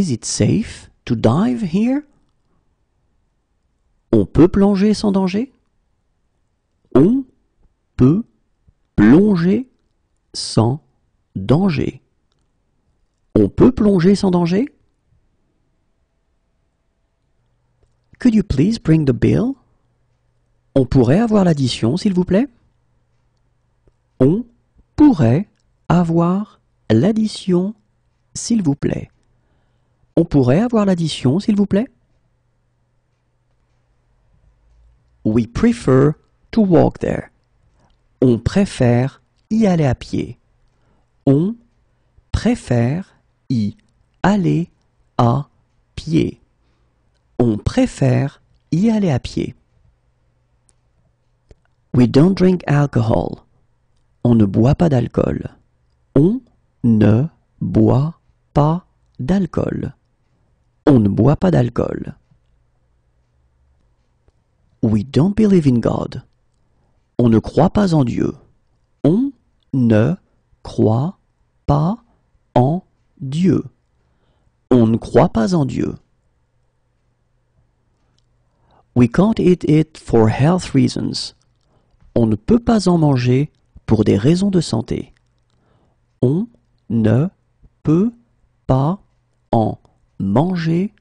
Is it safe to dive here? On peut plonger sans danger? On peut plonger sans danger. On peut plonger sans danger? Could you please bring the bill? On pourrait avoir l'addition, s'il vous plaît? On pourrait avoir l'addition, s'il vous plaît. On pourrait avoir l'addition s'il vous plaît. We prefer to walk there. On préfère y aller à pied. On préfère y aller à pied. On préfère y aller à pied. We don't drink alcohol. On ne boit pas d'alcool. On ne boit pas d'alcool. On ne boit pas d'alcool. We don't believe in God. On ne croit pas en Dieu. On ne croit pas en Dieu. On ne croit pas en Dieu. We can't eat it for health reasons. On ne peut pas en manger pour des raisons de santé. On ne peut pas en manger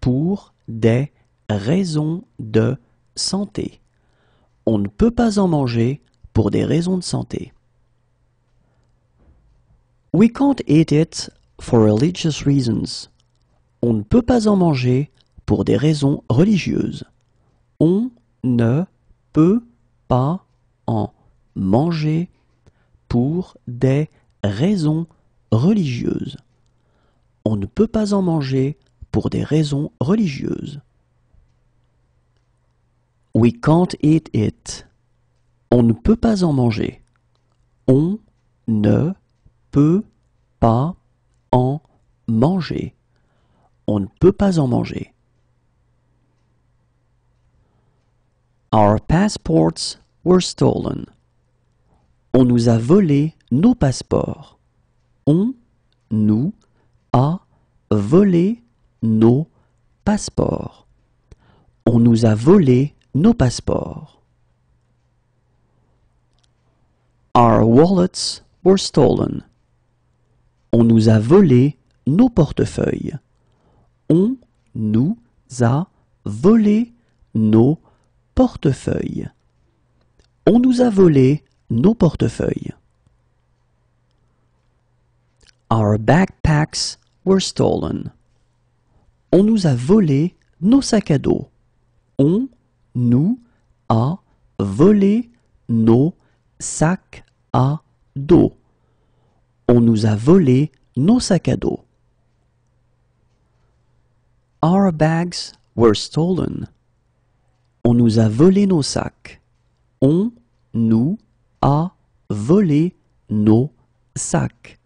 pour des raisons de santé. On ne peut pas en manger pour des raisons de santé. We can't eat it for religious reasons. On ne peut pas en manger pour des raisons religieuses. On ne peut pas en manger pour des raisons religieuses. On ne peut pas en manger pour des raisons religieuses. We can't eat it. On ne peut pas en manger. On ne peut pas en manger. On peut pas en manger. Our passports were stolen. On nous a volé nos passeports. On nous volé nos passeports. On nous a volé nos passeports. Our wallets were stolen. On nous a volé nos portefeuilles. On nous a volé nos portefeuilles. On nous a volé nos portefeuilles. Our backpacks on nous a volé nos sacs à dos. On nous a volé nos sacs à dos. On nous a volé nos sacs à dos. Our bags were stolen. On nous a volé nos sacs. On nous a volé nos sacs.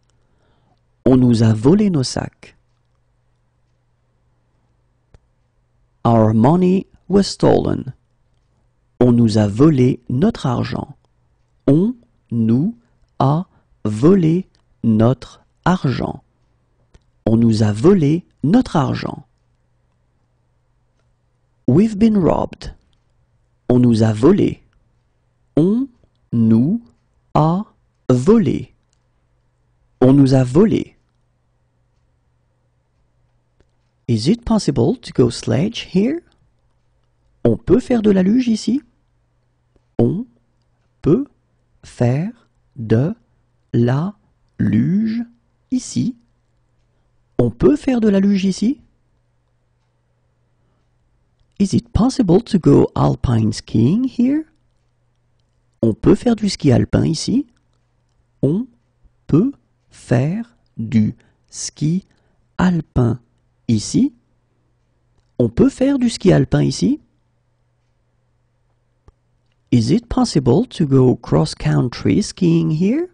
On nous a volé nos sacs. Our money was stolen. On nous a volé notre argent. On nous a volé notre argent. On nous a volé notre argent. We've been robbed. On nous a volé. On nous a volé. On nous a volé. Is it possible to go sledge here? On peut faire de la luge ici? On peut faire de la luge ici? On peut faire de la luge ici? Is it possible to go alpine skiing here? On peut faire du ski alpin ici? On peut faire du ski alpin ici On peut faire du ski alpin ici Is it possible to go cross-country skiing here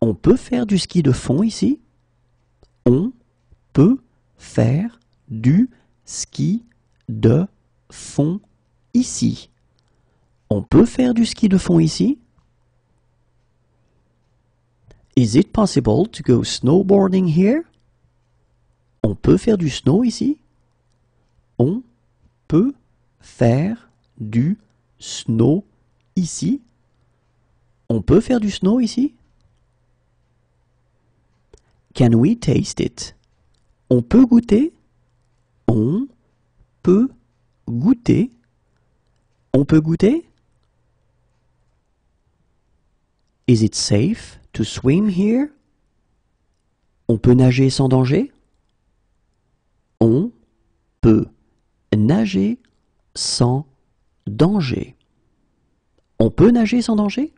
On peut faire du ski de fond ici On peut faire du ski de fond ici. On peut faire du ski de fond ici Is it possible to go snowboarding here on peut faire du snow ici On peut faire du snow ici On peut faire du snow ici Can we taste it On peut goûter On peut goûter On peut goûter Is it safe to swim here On peut nager sans danger peut nager sans danger. On peut nager sans danger